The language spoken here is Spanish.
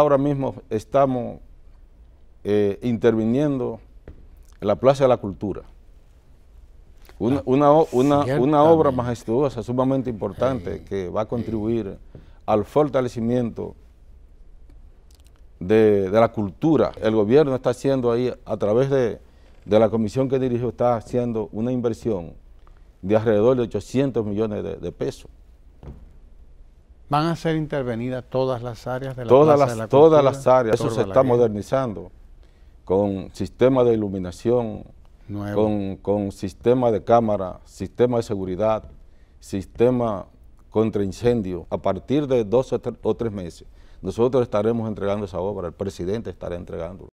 Ahora mismo estamos eh, interviniendo en la Plaza de la Cultura. Una, ah, obra majestuosa, sumamente importante, que va a contribuir al fortalecimiento de, la cultura. El gobierno está haciendo ahí, a través de, la comisión que dirijo, está haciendo una inversión de alrededor de 800 millones de pesos. Van a ser intervenidas todas las áreas de la todas Plaza las, Todas las áreas, eso se está modernizando, con sistema de iluminación, Con, con sistema de cámara, sistema de seguridad, sistema contra incendio. A partir de dos o tres meses, nosotros estaremos entregando esa obra, el presidente estará entregándola.